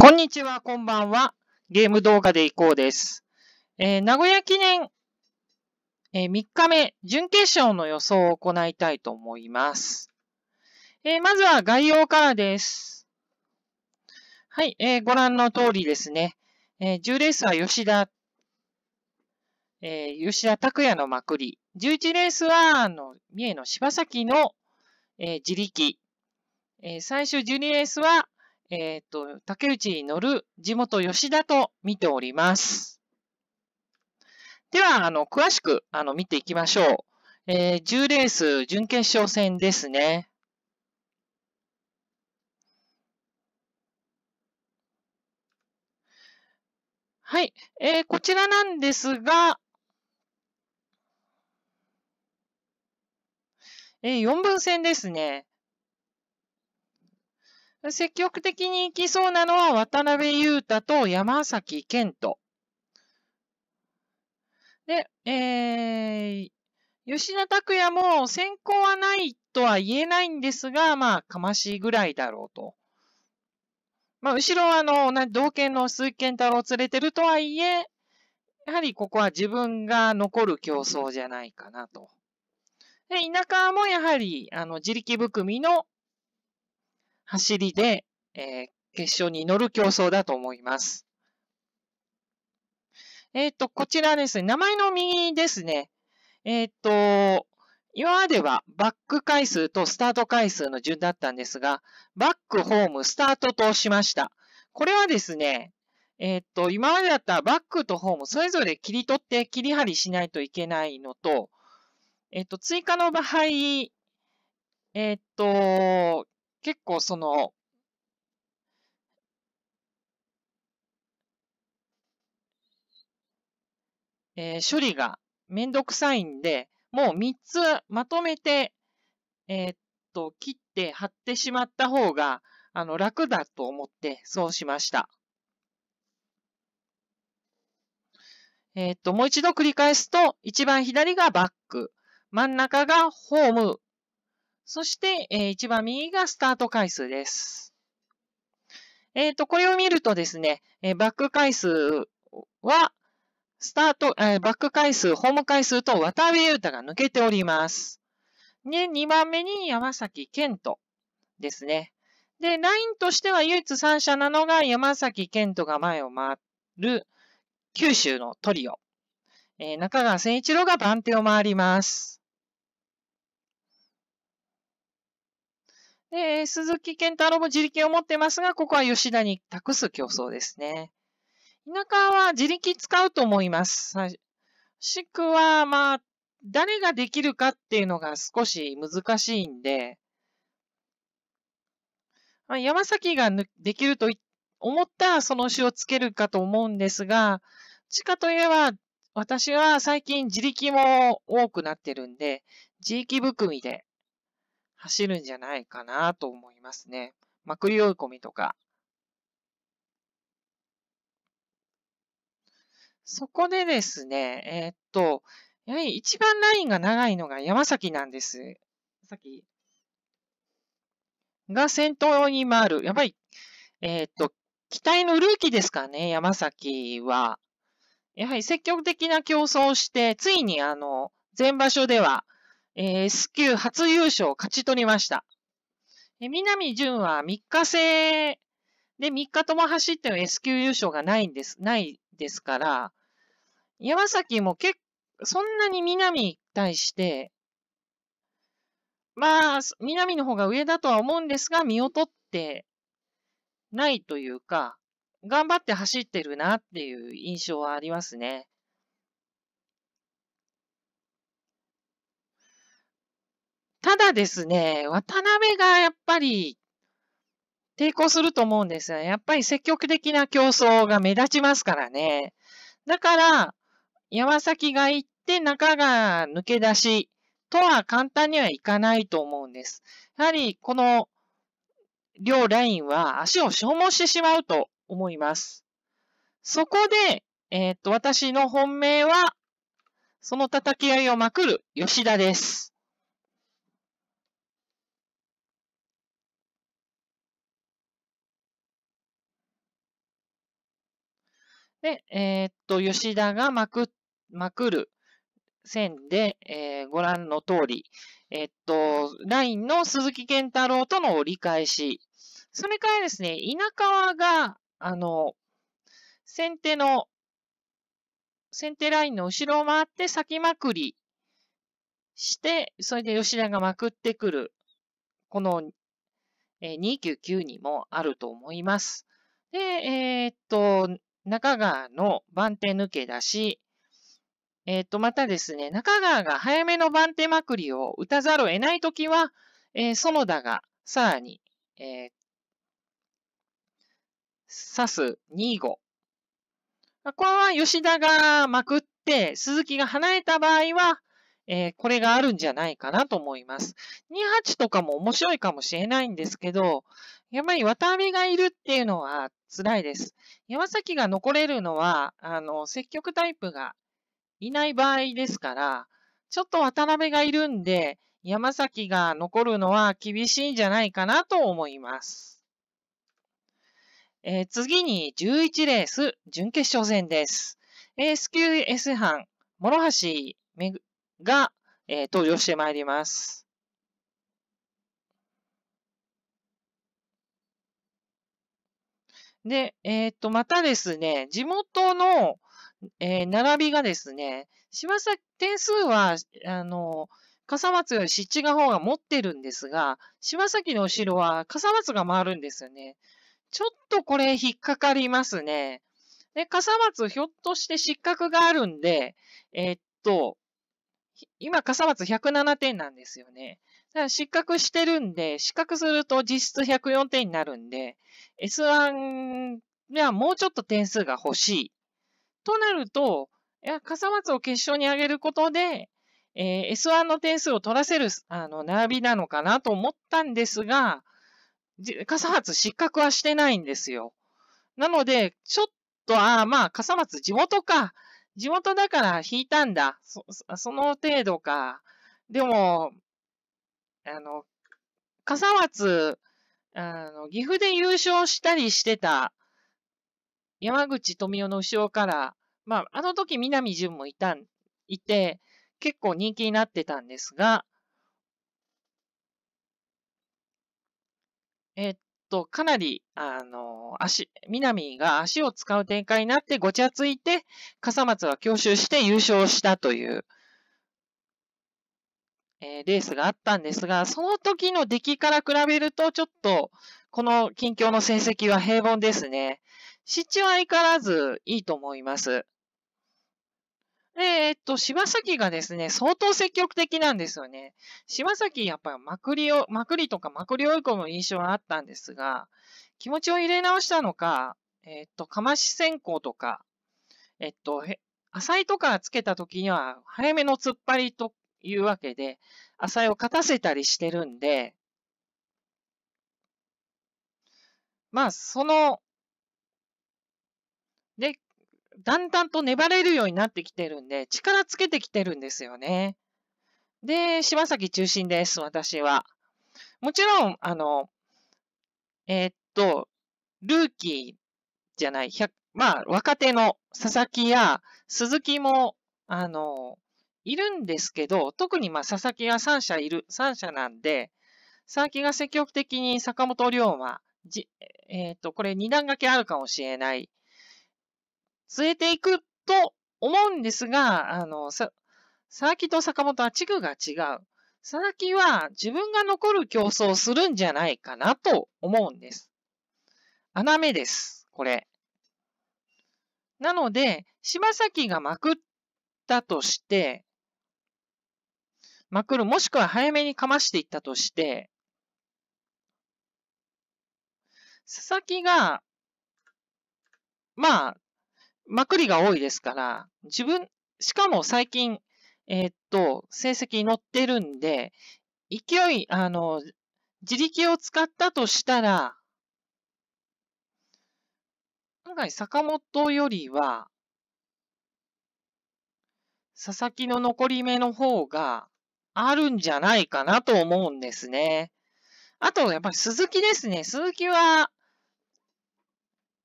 こんにちは、こんばんは。ゲーム動画でいこうです。えー、名古屋記念、えー、3日目、準決勝の予想を行いたいと思います。えー、まずは概要からです。はい、えー、ご覧の通りですね。えー、10レースは吉田、えー、吉田拓也のまくり。11レースは、あの、三重の柴崎の、えー、自力。えー、最終12レースは、えっ、ー、と、竹内に乗る地元吉田と見ております。では、あの、詳しく、あの、見ていきましょう。えー、10レース準決勝戦ですね。はい。えー、こちらなんですが、えー、4分戦ですね。積極的に行きそうなのは渡辺裕太と山崎健人。で、えー、吉田拓也も先行はないとは言えないんですが、まあ、かましいぐらいだろうと。まあ、後ろは、あの、同県の鈴木健太郎を連れてるとはいえ、やはりここは自分が残る競争じゃないかなと。で、田舎もやはり、あの、自力含みの走りで、えー、決勝に乗る競争だと思います。えっ、ー、と、こちらですね、名前の右ですね。えっ、ー、と、今まではバック回数とスタート回数の順だったんですが、バック、ホーム、スタートとしました。これはですね、えっ、ー、と、今までだったらバックとホーム、それぞれ切り取って切り張りしないといけないのと、えっ、ー、と、追加の場合、えっ、ー、と、結構その、えー、処理がめんどくさいんで、もう3つまとめて、えー、っと、切って貼ってしまった方が、あの、楽だと思ってそうしました。えー、っと、もう一度繰り返すと、一番左がバック、真ん中がホームそして、えー、一番右がスタート回数です。えっ、ー、と、これを見るとですね、えー、バック回数は、スタート、えー、バック回数、ホーム回数と渡辺裕太が抜けております。で、2番目に山崎健人ですね。で、ラインとしては唯一3者なのが山崎健人が前を回る九州のトリオ。えー、中川誠一郎が番手を回ります。で、鈴木健太郎も自力を持ってますが、ここは吉田に託す競争ですね。田舎は自力使うと思います。はい、しくは、まあ、誰ができるかっていうのが少し難しいんで、まあ、山崎ができると思ったらその詩をつけるかと思うんですが、地下といえば、私は最近自力も多くなってるんで、自力含みで走るんじゃないかなと思いますね。まくり追い込みとか。そこでですね、えー、っと、やはり一番ラインが長いのが山崎なんです。崎が先頭に回る。やっぱり、えー、っと、期待のルーキーですかね、山崎は。やはり積極的な競争をして、ついにあの、前場所ではえー、S 級初優勝を勝ち取りました。え南淳は3日制で3日とも走っての S 級優勝がないんです、ないですから、山崎も結そんなに南に対して、まあ、南の方が上だとは思うんですが、身をってないというか、頑張って走ってるなっていう印象はありますね。ただですね、渡辺がやっぱり抵抗すると思うんですよ。やっぱり積極的な競争が目立ちますからね。だから、山崎が行って中が抜け出しとは簡単にはいかないと思うんです。やはり、この両ラインは足を消耗してしまうと思います。そこで、えー、っと、私の本命は、その叩き合いをまくる吉田です。で、えー、っと、吉田がまく、まくる線で、えー、ご覧の通り、えっと、ラインの鈴木健太郎との折り返し。それからですね、稲川が、あの、先手の、先手ラインの後ろを回って先まくりして、それで吉田がまくってくる、この、えー、299にもあると思います。で、えー、っと、中川の番手抜けだし、えっ、ー、と、またですね、中川が早めの番手まくりを打たざるを得ないときは、えー、園田がさらに、えー、刺す2後。これは吉田がまくって、鈴木が離れた場合は、えー、これがあるんじゃないかなと思います。28とかも面白いかもしれないんですけど、やっぱり渡辺がいるっていうのは辛いです。山崎が残れるのは、あの、積極タイプがいない場合ですから、ちょっと渡辺がいるんで、山崎が残るのは厳しいんじゃないかなと思います。えー、次に11レース準決勝戦です。s q S 班、諸橋めぐが、えー、登場してまいります。で、えっ、ー、と、またですね、地元の、えー、並びがですね、柴崎、点数は、あの、笠松より湿地が方が持ってるんですが、柴崎の後ろは笠松が回るんですよね。ちょっとこれ引っかかりますね。で、笠松ひょっとして失格があるんで、えー、っと、今、笠松107点なんですよね。だから失格してるんで、失格すると実質104点になるんで、S1 ではもうちょっと点数が欲しい。となると、いや笠松を決勝に上げることで、えー、S1 の点数を取らせる、あの、並びなのかなと思ったんですが、笠松失格はしてないんですよ。なので、ちょっと、ああ、まあ、笠松地元か。地元だから引いたんだ。そ、その程度か。でも、あの、笠松、あの、岐阜で優勝したりしてた、山口富夫の後ろから、まあ、あの時南淳もいたん、いて、結構人気になってたんですが、えっとかなり、あの、足、南が足を使う展開になってごちゃついて、笠松は強襲して優勝したという、えー、レースがあったんですが、その時の出来から比べると、ちょっと、この近況の成績は平凡ですね。湿地は相変わらずいいと思います。で、えっと、柴崎がですね、相当積極的なんですよね。柴崎、やっぱりまくりを、まくりとかまくり追い込む印象はあったんですが、気持ちを入れ直したのか、えっと、かまし線香とか、えっと、浅いとかつけた時には、早めの突っ張りというわけで、浅いを勝たせたりしてるんで、まあ、その、で、だんだんと粘れるようになってきてるんで、力つけてきてるんですよね。で、柴崎中心です、私は。もちろん、あの、えー、っと、ルーキーじゃない、まあ、若手の佐々木や鈴木も、あの、いるんですけど、特にまあ、佐々木が3社いる、3社なんで、佐々木が積極的に坂本龍馬、じえー、っと、これ2段掛けあるかもしれない連えていくと思うんですが、あの、さ、佐々木と坂本は地区が違う。佐々木は自分が残る競争をするんじゃないかなと思うんです。穴目です、これ。なので、柴崎がまくったとして、まくる、もしくは早めにかましていったとして、佐々木が、まあ、まくりが多いですから、自分、しかも最近、えー、っと、成績に乗ってるんで、勢い、あの、自力を使ったとしたら、今回坂本よりは、佐々木の残り目の方があるんじゃないかなと思うんですね。あと、やっぱり鈴木ですね。鈴木は、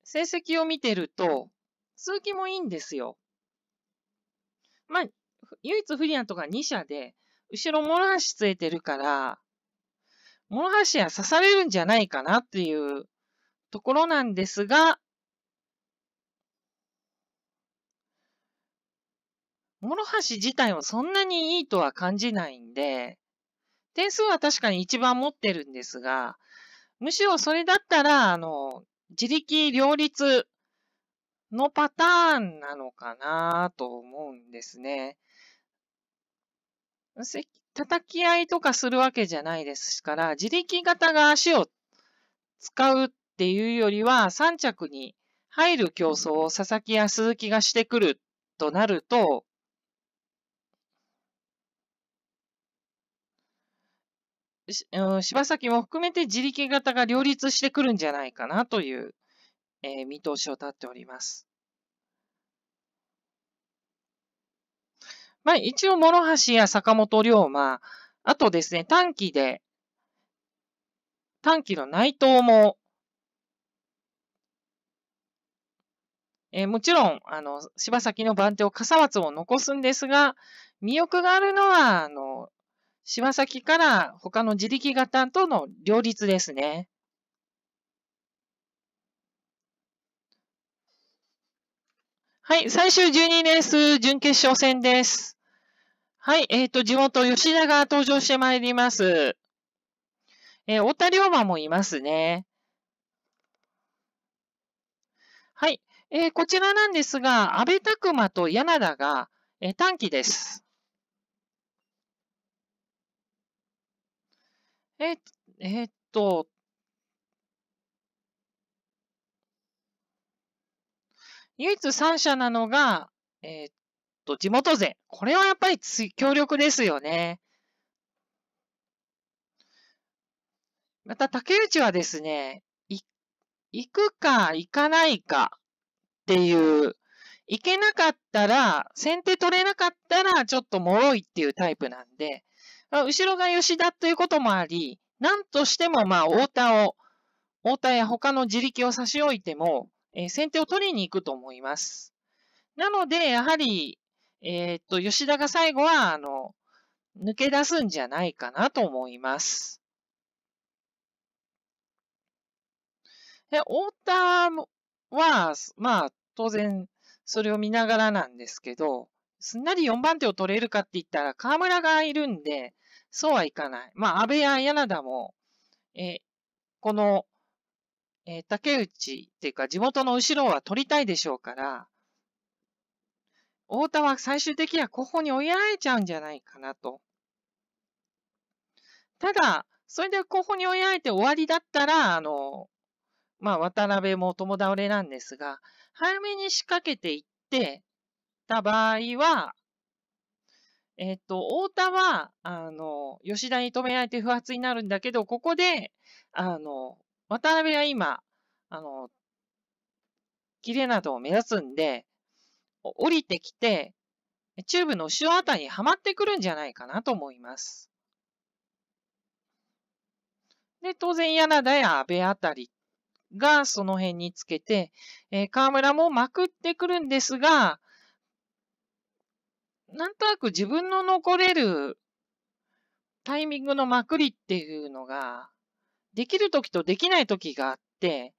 成績を見てると、通気もいいんですよ。まあ、唯一不利なとこが2社で、後ろ諸橋ついてるから、諸橋は刺されるんじゃないかなっていうところなんですが、諸橋自体もそんなにいいとは感じないんで、点数は確かに一番持ってるんですが、むしろそれだったら、あの、自力両立のパターンなのかなと思うんですね。叩き合いとかするわけじゃないですから、自力型が足を使うっていうよりは、3着に入る競争を佐々木や鈴木がしてくるとなると、柴崎も含めて自力型が両立してくるんじゃないかなというえー、見通しを立っております。まあ、一応、諸橋や坂本龍馬、あとですね、短期で、短期の内藤も、えー、もちろん、あの、柴崎の番手を笠松も残すんですが、魅力があるのは、あの、柴崎から他の自力型との両立ですね。はい、最終12レース、準決勝戦です。はい、えっ、ー、と、地元吉田が登場してまいります。えー、田龍馬もいますね。はい、えー、こちらなんですが、安倍拓馬と柳田が、えー、短期です。えー、えー、っと、唯一三者なのが、えー、っと、地元勢。これはやっぱり強力ですよね。また、竹内はですね、行くか行かないかっていう、行けなかったら、先手取れなかったら、ちょっと脆いっていうタイプなんで、後ろが吉田ということもあり、なんとしてもまあ、太田を、太田や他の自力を差し置いても、えー、先手を取りに行くと思います。なので、やはり、えー、っと、吉田が最後は、あの、抜け出すんじゃないかなと思います。で、太田は、まあ、当然、それを見ながらなんですけど、すんなり4番手を取れるかって言ったら、河村がいるんで、そうはいかない。まあ、安倍や柳田も、えー、このえー、竹内っていうか地元の後ろは取りたいでしょうから、太田は最終的には候補に追いやられちゃうんじゃないかなと。ただ、それで候補に追いやられて終わりだったら、あの、まあ、渡辺も友倒れなんですが、早めに仕掛けていってた場合は、えっ、と、太田は、あの、吉田に止められて不発になるんだけど、ここで、あの、渡辺は今、あの、綺麗などを目指すんで、降りてきて、チューブの後ろあたりにはまってくるんじゃないかなと思います。で、当然、柳田や安倍あたりがその辺につけて、えー、河村もまくってくるんですが、なんとなく自分の残れるタイミングのまくりっていうのができる時とできない時があって、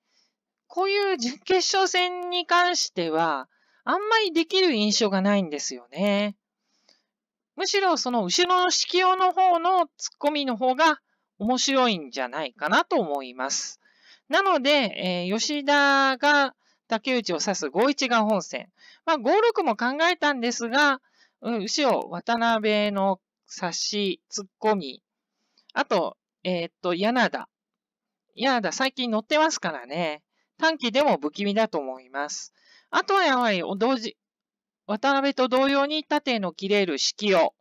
こういう準決勝戦に関しては、あんまりできる印象がないんですよね。むしろその後ろの揮用の方のツッコミの方が面白いんじゃないかなと思います。なので、えー、吉田が竹内を指す5-1が本戦。まあ、5-6も考えたんですが、後ろ渡辺の差し、ツッコミ、あと、えー、っと、柳田やだ、最近乗ってますからね。短期でも不気味だと思います。あとはやはり、同時、渡辺と同様に縦の切れる式を、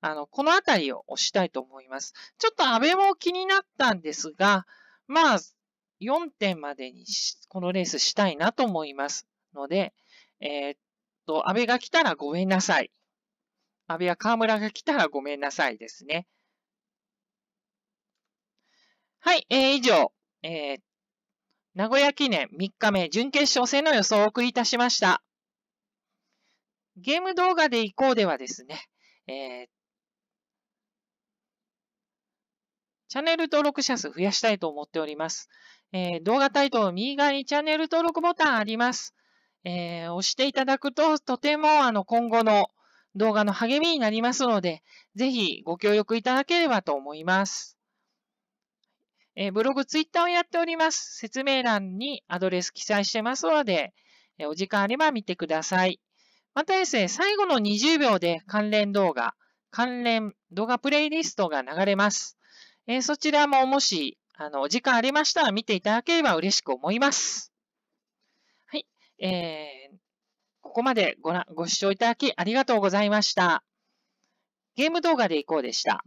あの、このあたりを押したいと思います。ちょっと安倍も気になったんですが、まあ、4点までにこのレースしたいなと思いますので、えー、っと、安倍が来たらごめんなさい。安倍や河村が来たらごめんなさいですね。はい、えー、以上、えー、名古屋記念3日目準決勝戦の予想をお送りいたしました。ゲーム動画で以降ではですね、えー、チャンネル登録者数増やしたいと思っております。えー、動画タイトル右側にチャンネル登録ボタンあります。えー、押していただくと、とてもあの今後の動画の励みになりますので、ぜひご協力いただければと思います。えー、ブログ、ツイッターをやっております。説明欄にアドレス記載してますので、えー、お時間あれば見てください。またですね、最後の20秒で関連動画、関連動画プレイリストが流れます。えー、そちらももし、あの、お時間ありましたら見ていただければ嬉しく思います。はい。えー、ここまでごご視聴いただきありがとうございました。ゲーム動画でいこうでした。